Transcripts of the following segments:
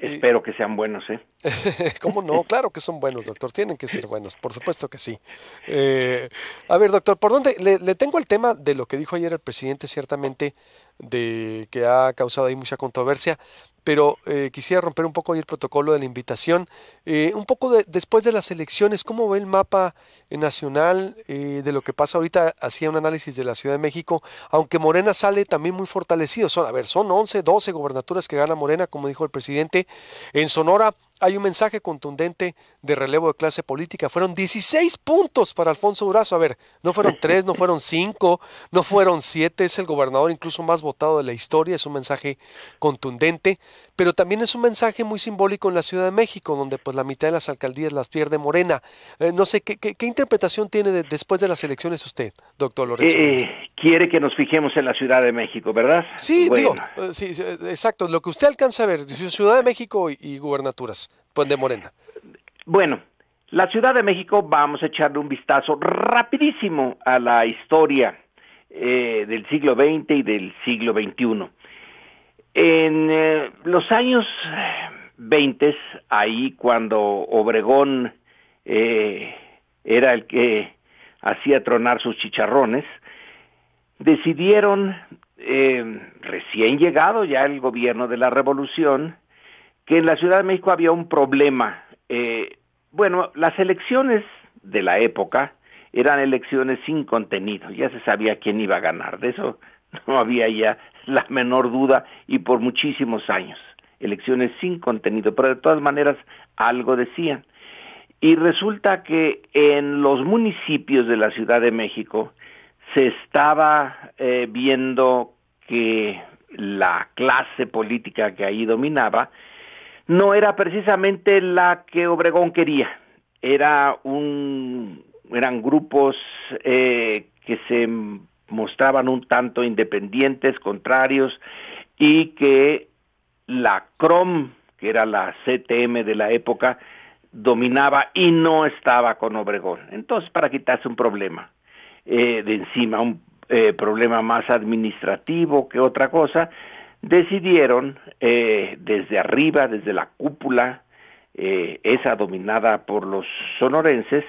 Espero que sean buenos, ¿eh? ¿Cómo no? Claro que son buenos, doctor. Tienen que ser buenos, por supuesto que sí. Eh, a ver, doctor, ¿por dónde? Le, tengo el tema de lo que dijo ayer el presidente, ciertamente, de que ha causado ahí mucha controversia pero eh, quisiera romper un poco hoy el protocolo de la invitación. Eh, un poco después de las elecciones, ¿cómo ve el mapa eh, nacional de lo que pasa ahorita? Hacía un análisis de la Ciudad de México, aunque Morena sale también muy fortalecido. Son, a ver, son 11, 12 gobernaturas que gana Morena, como dijo el presidente. En Sonora hay un mensaje contundente de relevo de clase política. Fueron 16 puntos para Alfonso Durazo. A ver, no fueron 3, no fueron 5, no fueron 7. Es el gobernador incluso más votado de la historia. Es un mensaje contundente, pero también es un mensaje muy simbólico en la Ciudad de México, donde pues la mitad de las alcaldías las pierde Morena. Eh, no sé, ¿qué, interpretación tiene después de las elecciones usted, doctor Lorenzo? Eh, quiere que nos fijemos en la Ciudad de México, ¿verdad? Sí, digo, eh, sí, exacto. Lo que usted alcanza a ver, Ciudad de México y gubernaturas. Pues, de Morena. Bueno, la Ciudad de México, vamos a echarle un vistazo rapidísimo a la historia eh, del siglo XX y del siglo XXI. En eh, los años 20, ahí cuando Obregón eh, era el que hacía tronar sus chicharrones, decidieron, recién llegado ya el gobierno de la revolución, que en la Ciudad de México había un problema. Eh, bueno, las elecciones de la época eran elecciones sin contenido, ya se sabía quién iba a ganar, de eso no había ya la menor duda y por muchísimos años, elecciones sin contenido, pero de todas maneras algo decían. Y resulta que en los municipios de la Ciudad de México se estaba eh, viendo que la clase política que ahí dominaba no era precisamente la que Obregón quería. Era un, eran grupos eh, que se mostraban un tanto independientes, contrarios, y que la CROM, que era la CTM de la época, dominaba y no estaba con Obregón. Entonces, para quitarse un problema eh, de encima, un eh, problema más administrativo que otra cosa, decidieron eh, desde arriba, desde la cúpula, eh, esa dominada por los sonorenses,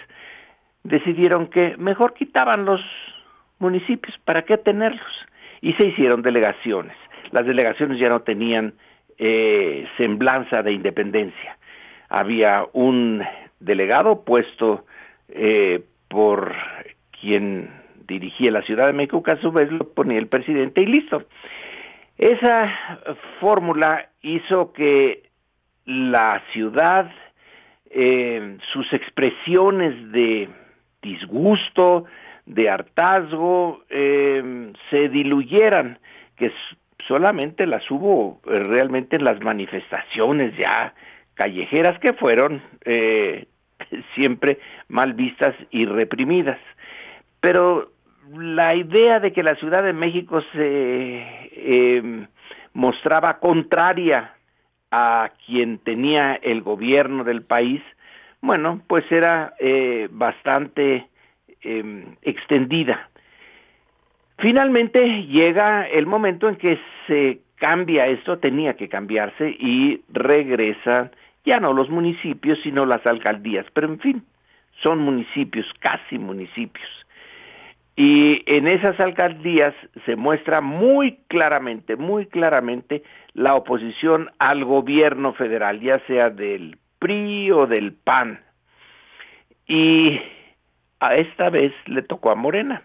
decidieron que mejor quitaban los municipios, ¿para qué tenerlos? Y se hicieron delegaciones. Las delegaciones ya no tenían eh, semblanza de independencia. Había un delegado puesto por quien dirigía la Ciudad de México, que a su vez lo ponía el presidente y listo. Esa fórmula hizo que la ciudad, eh, sus expresiones de disgusto, de hartazgo, eh, se diluyeran, que solamente las hubo eh, realmente en las manifestaciones ya callejeras que fueron siempre mal vistas y reprimidas. Pero la idea de que la Ciudad de México se em, mostraba contraria a quien tenía el gobierno del país, bueno, pues era eh, bastante em, extendida. Finalmente llega el momento en que se cambia esto, tenía que cambiarse y regresan ya no los municipios, sino las alcaldías, pero en fin, son municipios, casi municipios. Y en esas alcaldías se muestra muy claramente, muy claramente la oposición al gobierno federal, ya sea del PRI o del PAN. Y a esta vez le tocó a Morena.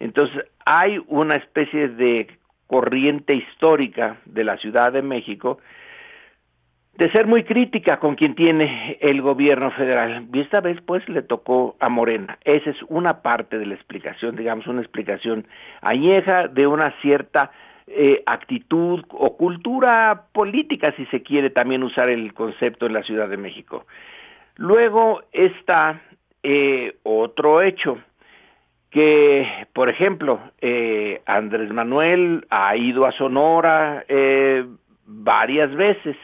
Entonces hay una especie de corriente histórica de la Ciudad de México de ser muy crítica con quien tiene el gobierno federal. Y esta vez pues le tocó a Morena. Esa es una parte de la explicación, digamos, una explicación añeja de una cierta eh, actitud o cultura política, si se quiere también usar el concepto en la Ciudad de México. Luego está eh, otro hecho que, por ejemplo, eh, Andrés Manuel ha ido a Sonora varias veces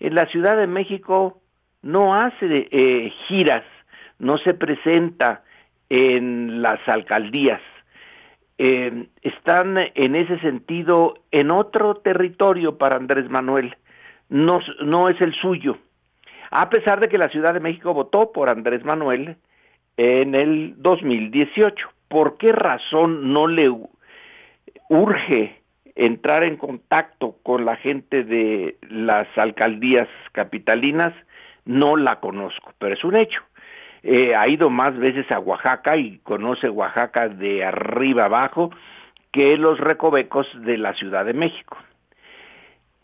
en la Ciudad de México no hace eh, giras, no se presenta en las alcaldías. Eh, están en ese sentido en otro territorio para Andrés Manuel, no, no, es el suyo. A pesar de que la Ciudad de México votó por Andrés Manuel en el 2018. ¿Por qué razón no le urge entrar en contacto con la gente de las alcaldías capitalinas, no la conozco, pero es un hecho. Eh, ha ido más veces a Oaxaca y conoce Oaxaca de arriba abajo que los recovecos de la Ciudad de México.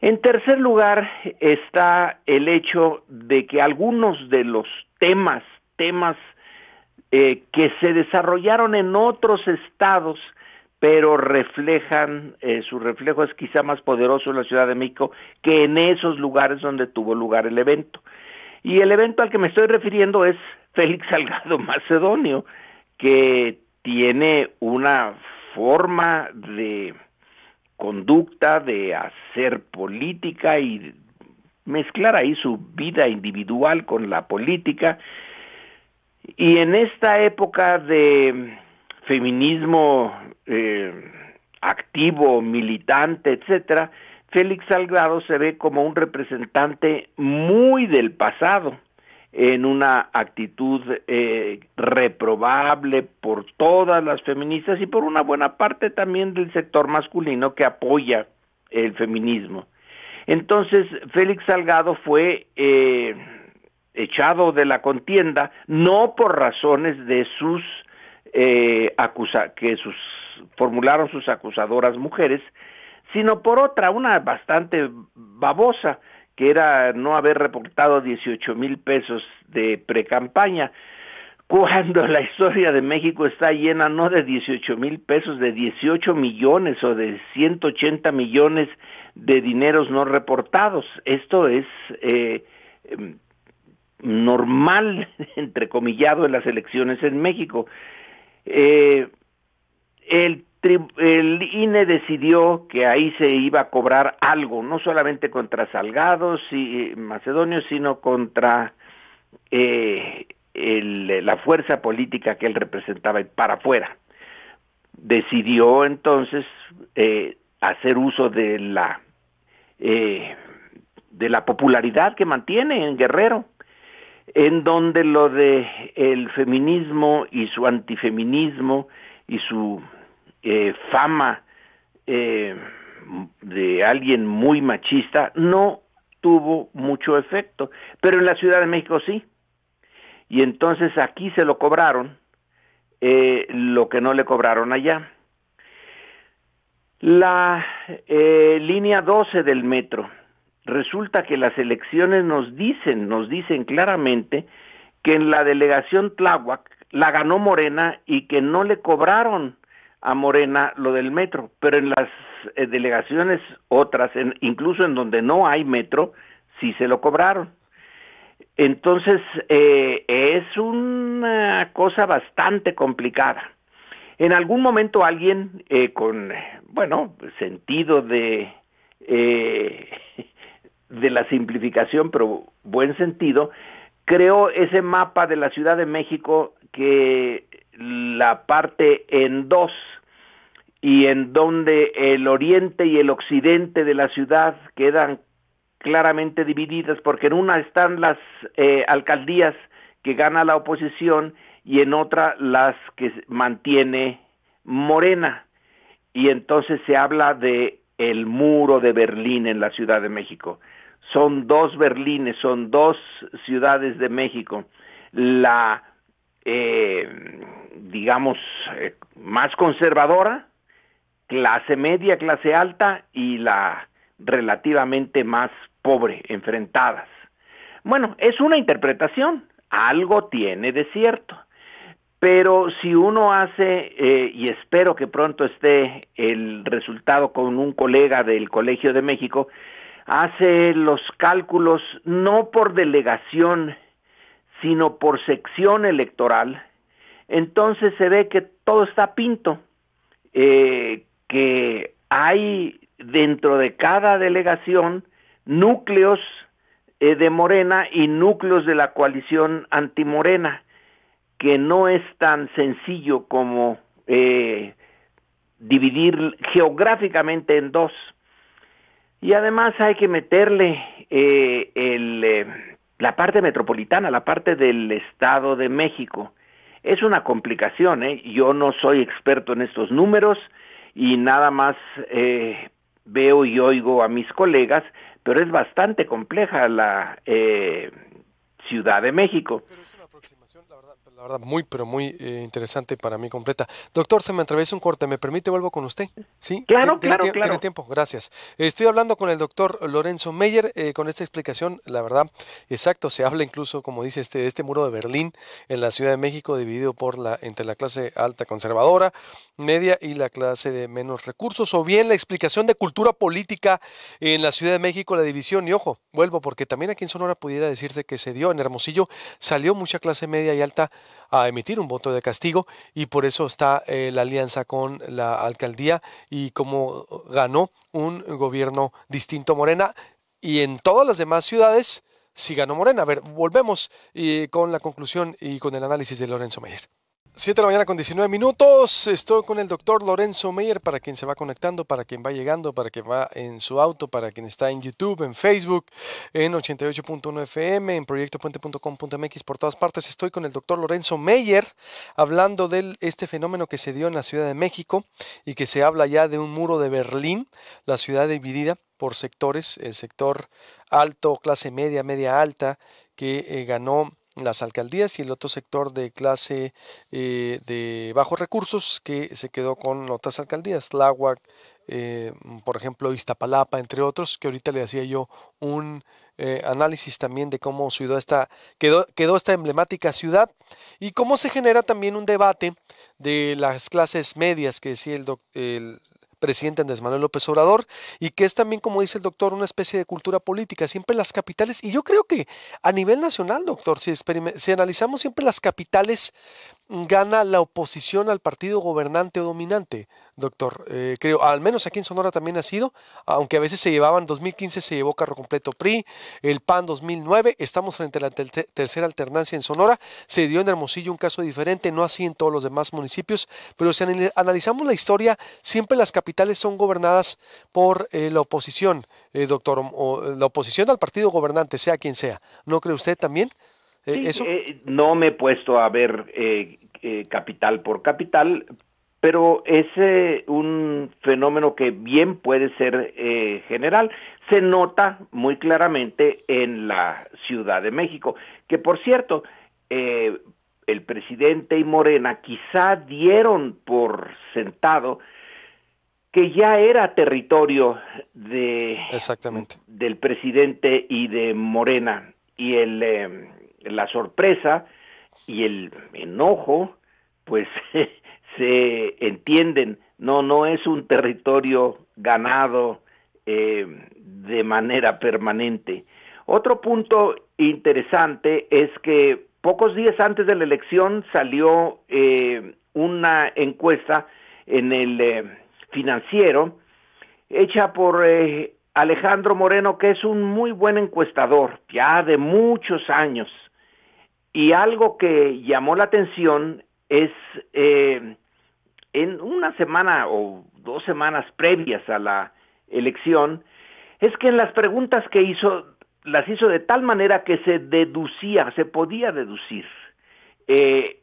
En tercer lugar está el hecho de que algunos de los temas, temas eh, que se desarrollaron en otros estados, pero reflejan, eh, su reflejo es quizá más poderoso en la Ciudad de México que en esos lugares donde tuvo lugar el evento. Y el evento al que me estoy refiriendo es Félix Salgado Macedonio, que tiene una forma de conducta, de hacer política y mezclar ahí su vida individual con la política. Y en esta época de feminismo eh, activo, militante, etcétera, Félix Salgado se ve como un representante muy del pasado, en una actitud eh, reprobable por todas las feministas y por una buena parte también del sector masculino que apoya el feminismo. Entonces, Félix Salgado fue eh, echado de la contienda no por razones de sus eh, acusa, que sus, formularon sus acusadoras mujeres, sino por otra, una bastante babosa, que era no haber reportado 18 mil pesos de pre campaña cuando la historia de México está llena no de 18 mil pesos, de 18 millones o de 180 millones de dineros no reportados. Esto es eh, em, normal, entrecomillado, en las elecciones en México eh, el, el INE decidió que ahí se iba a cobrar algo, no solamente contra Salgados y Macedonio, sino contra eh, la fuerza política que él representaba y para afuera. Decidió entonces eh, hacer uso de la eh, de la popularidad que mantiene en Guerrero en donde lo de el feminismo y su antifeminismo y su eh, fama eh, de alguien muy machista no tuvo mucho efecto, pero en la Ciudad de México sí. Y entonces aquí se lo cobraron eh, lo que no le cobraron allá. La línea 12 del metro, resulta que las elecciones nos dicen, nos dicen claramente que en la delegación Tláhuac la ganó Morena y que no le cobraron a Morena lo del metro, pero en las eh, delegaciones otras, incluso en donde no hay metro, sí se lo cobraron. Entonces, eh, es una cosa bastante complicada. En algún momento alguien eh, con, bueno, sentido de de la simplificación, pero buen sentido, creó ese mapa de la Ciudad de México que la parte en dos y en donde el oriente y el occidente de la ciudad quedan claramente divididas, porque en una están las eh, alcaldías que gana la oposición y en otra las que mantiene Morena. Y entonces se habla de el muro de Berlín en la Ciudad de México son dos Berlines, son dos ciudades de México. La, eh, digamos, eh, más conservadora, clase media, clase alta y la relativamente más pobre, enfrentadas. Bueno, es una interpretación, algo tiene de cierto. Pero si uno hace, eh, y espero que pronto esté el resultado con un colega del Colegio de México, hace los cálculos no por delegación, sino por sección electoral, entonces se ve que todo está pinto, eh, que hay dentro de cada delegación núcleos eh, de Morena y núcleos de la coalición antimorena, que no es tan sencillo como eh, dividir geográficamente en dos. Y además hay que meterle eh, el, eh, la parte metropolitana, la parte del Estado de México. Es una complicación, ¿eh? yo no soy experto en estos números y nada más eh, veo y oigo a mis colegas, pero es bastante compleja la Ciudad de México la verdad, muy, pero muy eh, interesante para mí completa. Doctor, se me atraviesa un corte, ¿me permite? Vuelvo con usted. Sí, claro, claro, claro. Tiene tiempo, gracias. estoy hablando con el doctor Lorenzo Meyer eh, con esta explicación, la verdad, exacto, se habla incluso, como dice este, de este muro de Berlín en la Ciudad de México, dividido por la, entre la clase alta conservadora, media y la clase de menos recursos, o bien la explicación de cultura política en la Ciudad de México, la división, y ojo, vuelvo, porque también aquí en Sonora pudiera decirse que se dio, en Hermosillo salió mucha clase media y alta a emitir un voto de castigo y por eso está eh, la alianza con la alcaldía y como ganó un gobierno distinto Morena y en todas las demás ciudades si ganó Morena. A ver, volvemos eh, con la conclusión y con el análisis de Lorenzo Mayer. 7 de la mañana con 19 minutos. Estoy con el doctor Lorenzo Meyer para quien se va conectando, para quien va llegando, para quien va en su auto, para quien está en YouTube, en Facebook, en 88.1 FM, en proyectopuente.com.mx, por todas partes. Estoy con el doctor Lorenzo Meyer hablando de este fenómeno que se dio en la Ciudad de México y que se habla ya de un muro de Berlín, la ciudad dividida por sectores, el sector alto, clase media, media alta, que eh, ganó las alcaldías y el otro sector de clase eh, de bajos recursos que se quedó con otras alcaldías, Tláhuac, eh, mm, por ejemplo, Iztapalapa, entre otros, que ahorita le hacía yo un eh, análisis también de cómo esta quedó, quedó esta emblemática ciudad y cómo se genera también un debate de las clases medias que decía el, doc, el presidente Andrés Manuel López Obrador, y que es también, como dice el doctor, una especie de cultura política. Siempre las capitales, y yo creo que a nivel nacional, doctor, si, si analizamos siempre las capitales gana la oposición al partido gobernante o dominante, doctor. Eh, creo, al menos aquí en Sonora también ha sido, aunque a veces se llevaban, 2015 se llevó carro completo PRI, el PAN 2009, estamos frente a la tercera alternancia en Sonora, se dio en Hermosillo un caso diferente, no así en todos los demás municipios, pero si analizamos la historia, siempre las capitales son gobernadas por eh, la oposición, eh, doctor, la oposición al partido gobernante, sea quien sea. ¿No cree usted también? Eh, eh, no me he puesto a ver eh, capital por capital, pero es un fenómeno que bien puede ser general. Se nota muy claramente en la Ciudad de México, que por cierto, el presidente y Morena quizá dieron por sentado que ya era territorio de del presidente y de Morena y el em, la sorpresa y el enojo, pues se entienden. No, no es un territorio ganado eh, de manera permanente. Otro punto interesante es que pocos días antes de la elección salió eh, una encuesta en el eh, financiero hecha por Alejandro Moreno, que es un muy buen encuestador, ya de muchos años y algo que llamó la atención es eh, en una semana o dos semanas previas a la elección, es que en las preguntas que hizo, las hizo de tal manera que se deducía, se podía deducir eh,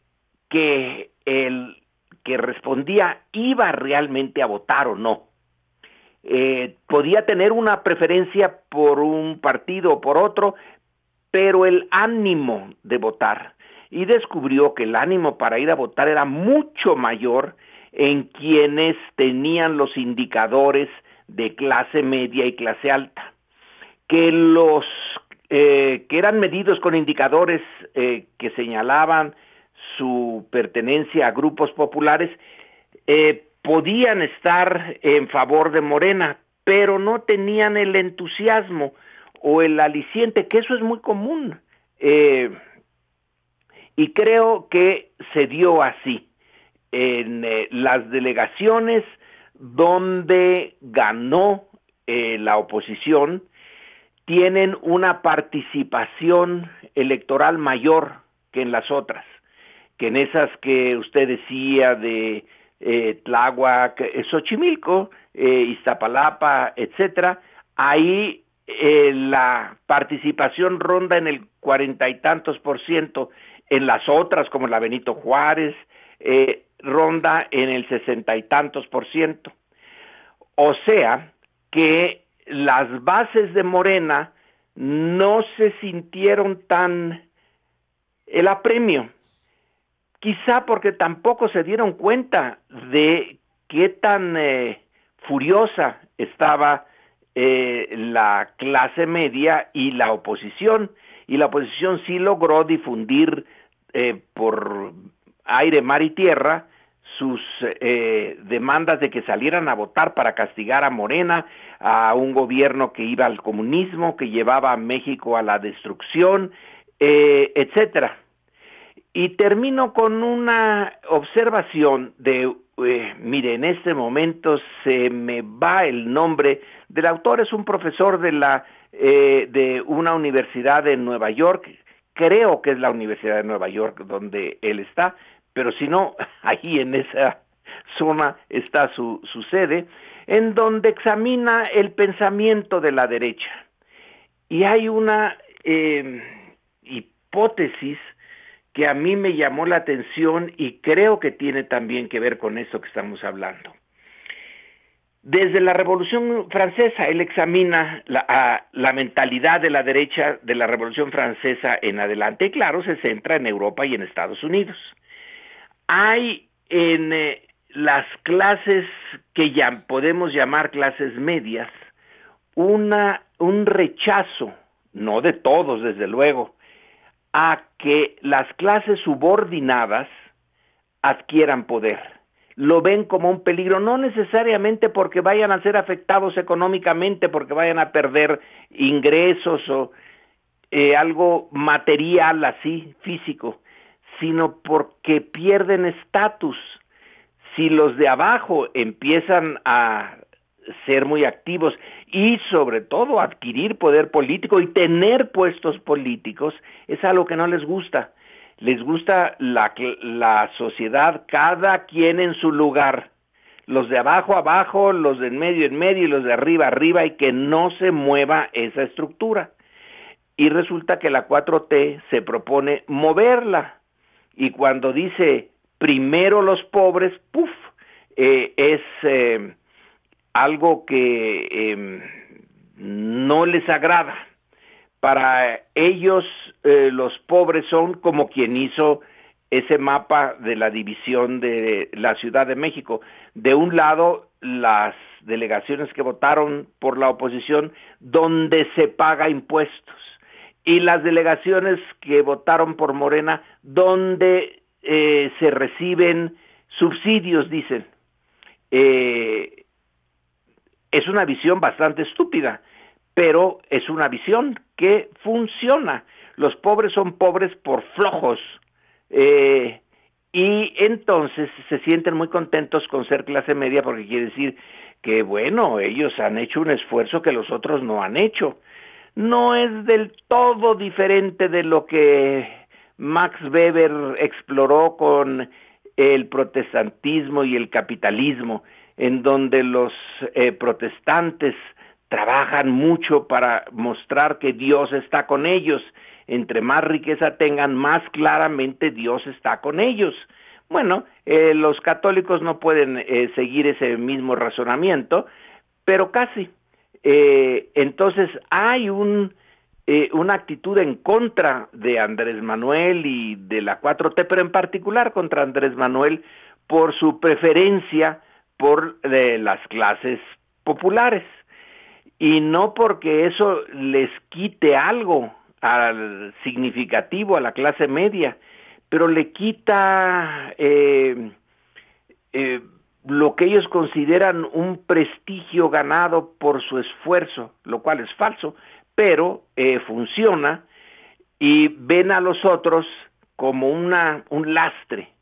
que el que respondía iba realmente a votar o no. Eh, podía tener una preferencia por un partido o por otro, pero el ánimo de votar. Y descubrió que el ánimo para ir a votar era mucho mayor en quienes tenían los indicadores de clase media y clase alta. Que los eh, que eran medidos con indicadores eh, que señalaban su pertenencia a grupos populares, eh, podían estar en favor de Morena, pero no tenían el entusiasmo o el aliciente, que eso es muy común. Eh, y creo que se dio así en eh, las delegaciones donde ganó eh, la oposición tienen una participación electoral mayor que en las otras, que en esas que usted decía de Tláhuac, Xochimilco, Iztapalapa, etcétera, ahí eh, la participación ronda en el cuarenta y tantos por ciento, en las otras como la Benito Juárez, eh, ronda en el sesenta y tantos por ciento. O sea que las bases de Morena no se sintieron tan el apremio, quizá porque tampoco se dieron cuenta de qué tan eh, furiosa estaba eh, la clase media y la oposición. Y la oposición sí logró difundir eh, por aire, mar y tierra sus eh, demandas de que salieran a votar para castigar a Morena, a un gobierno que iba al comunismo, que llevaba a México a la destrucción, eh, etcétera. Y termino con una observación de eh, mire, en este momento se me va el nombre del autor, es un profesor de, la, eh, de una universidad de Nueva York, creo que es la Universidad de Nueva York donde él está, pero si no, ahí en esa zona está su, su sede, en donde examina el pensamiento de la derecha. Y hay una eh, hipótesis que a mí me llamó la atención y creo que tiene también que ver con eso que estamos hablando. Desde la Revolución Francesa, él examina la, mentalidad de la derecha de la Revolución Francesa en adelante y claro, se centra en Europa y en Estados Unidos. Hay en eh, las clases que ya podemos llamar clases medias una, un rechazo, no de todos desde luego, a que las clases subordinadas adquieran poder. Lo ven como un peligro, no necesariamente porque vayan a ser afectados económicamente, porque vayan a perder ingresos o eh, algo material así, físico, sino porque pierden estatus. Si los de abajo empiezan a ser muy activos y sobre todo adquirir poder político y tener puestos políticos es algo que no les gusta. Les gusta la, la sociedad, cada quien en su lugar, los de abajo abajo, los de en medio en medio y los de arriba arriba y que no se mueva esa estructura. Y resulta que la 4T se propone moverla. Y cuando dice primero los pobres, ¡puf! eh, es... Eh, algo que em, no les agrada. Para ellos eh, los pobres son como quien hizo ese mapa de la división de la Ciudad de México. De un lado, las delegaciones que votaron por la oposición, donde se paga impuestos, y las delegaciones que votaron por Morena, donde eh, se reciben subsidios, dicen. Eh, es una visión bastante estúpida, pero es una visión que funciona. Los pobres son pobres por flojos. Eh, y entonces se sienten muy contentos con ser clase media porque quiere decir que, bueno, ellos han hecho un esfuerzo que los otros no han hecho. No es del todo diferente de lo que Max Weber exploró con el protestantismo y el capitalismo en donde los eh, protestantes trabajan mucho para mostrar que Dios está con ellos. Entre más riqueza tengan, más claramente Dios está con ellos. Bueno, eh, los católicos no pueden eh, seguir ese mismo razonamiento, pero casi. entonces hay un, una actitud en contra de Andrés Manuel y de la 4T, pero en particular contra Andrés Manuel por su preferencia por de las clases populares y no porque eso les quite algo al significativo a la clase media, pero le quita eh, eh, lo que ellos consideran un prestigio ganado por su esfuerzo, lo cual es falso, pero eh, funciona y ven a los otros como una, un lastre,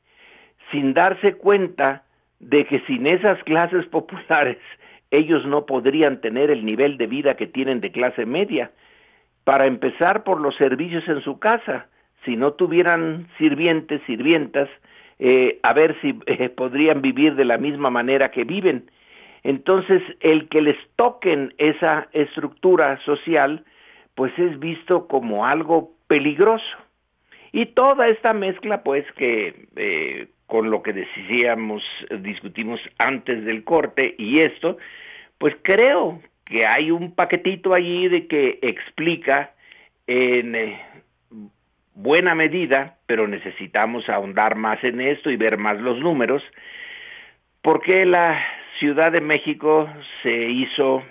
sin darse cuenta de que sin esas clases populares ellos no podrían tener el nivel de vida que tienen de clase media. Para empezar por los servicios en su casa, si no tuvieran sirvientes, sirvientas, eh, a ver si eh, podrían vivir de la misma manera que viven. Entonces, el que les toquen esa estructura social, pues es visto como algo peligroso. Y toda esta mezcla, pues, que eh, con lo que decíamos, eh, discutimos antes del corte y esto, pues creo que hay un paquetito allí de que explica en eh, buena medida, pero necesitamos ahondar más en esto y ver más los números, por qué la Ciudad de México se hizo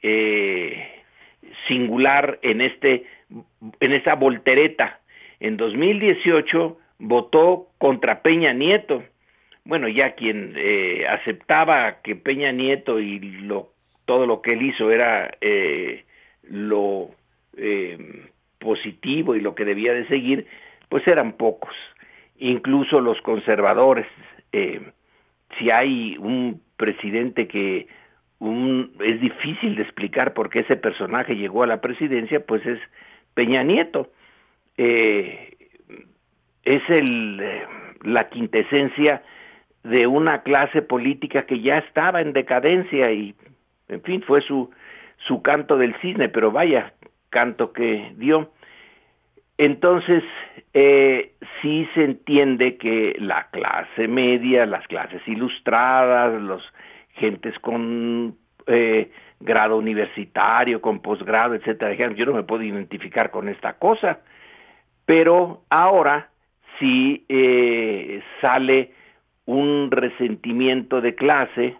eh, singular en, este, en esta voltereta. En 2018 votó contra Peña Nieto. Bueno, ya quien eh, aceptaba que Peña Nieto y lo, todo lo que él hizo era eh, lo eh, positivo y lo que debía de seguir, pues eran pocos. Incluso los conservadores. Eh, si hay un presidente que un, es difícil de explicar por qué ese personaje llegó a la presidencia, pues es Peña Nieto. Eh, es el, eh, la quintesencia de una clase política que ya estaba en decadencia y, en fin, fue su, su canto del cisne, pero vaya canto que dio. Entonces, eh, sí se entiende que la clase media, las clases ilustradas, los gentes con eh, grado universitario, con posgrado, etcétera, yo no me puedo identificar con esta cosa, pero ahora si eh, sale un resentimiento de clase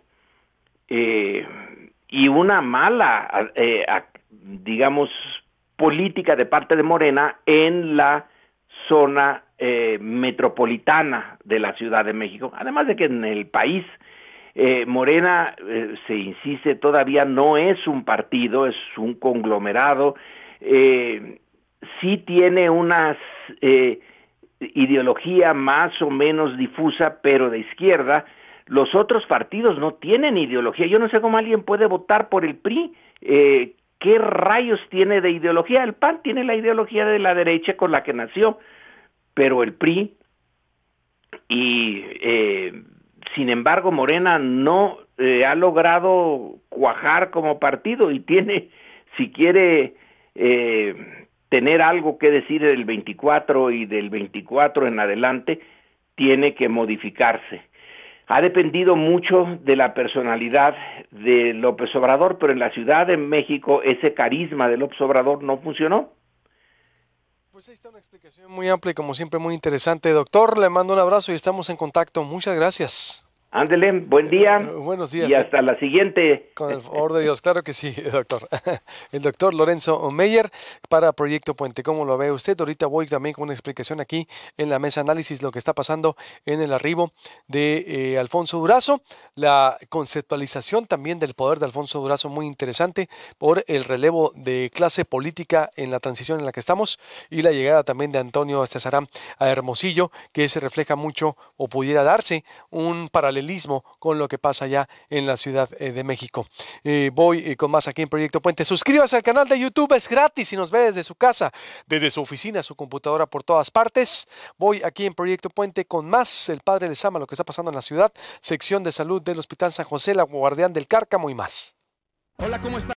eh, y una mala, eh, digamos, política de parte de Morena en la zona eh, metropolitana de la Ciudad de México, además de que en el país Morena, se insiste, todavía no es un partido, es un conglomerado. sí tiene unas ideología más o menos difusa, pero de izquierda, los otros partidos no tienen ideología. Yo no sé cómo alguien puede votar por el PRI. Eh, ¿Qué rayos tiene de ideología? El PAN tiene la ideología de la derecha con la que nació, pero el PRI y, eh, sin embargo, Morena no eh, ha logrado cuajar como partido y tiene, si quiere, eh, tener algo que decir del 24 y del 24 en adelante, tiene que modificarse. Ha dependido mucho de la personalidad de López Obrador, pero en la Ciudad de México ese carisma de López Obrador no funcionó. Pues ahí está una explicación muy amplia y como siempre muy interesante. Doctor, le mando un abrazo y estamos en contacto. Muchas gracias. Ándele, buen eh, día. Eh, buenos días. Y eh. hasta la siguiente. Con el favor de Dios, claro que sí, doctor. El doctor Lorenzo Meyer para Proyecto Puente. ¿Cómo lo ve usted? Ahorita voy también con una explicación aquí en la mesa análisis, lo que está pasando en el arribo de Alfonso Durazo, la conceptualización también del poder de Alfonso Durazo, muy interesante, por el relevo de clase política en la transición en la que estamos y la llegada también de Antonio Cesarán a Hermosillo, que se refleja mucho o pudiera darse un paralelo con lo que pasa allá en la Ciudad eh, de México. Eh, voy eh, con más aquí en Proyecto Puente. Suscríbase al canal de YouTube, es gratis y nos ve desde su casa, desde su oficina, su computadora, por todas partes. Voy aquí en Proyecto Puente con más. El Padre les ama lo que está pasando en la ciudad, sección de salud del Hospital San José, la Guardián del Cárcamo y más. Hola, ¿cómo está?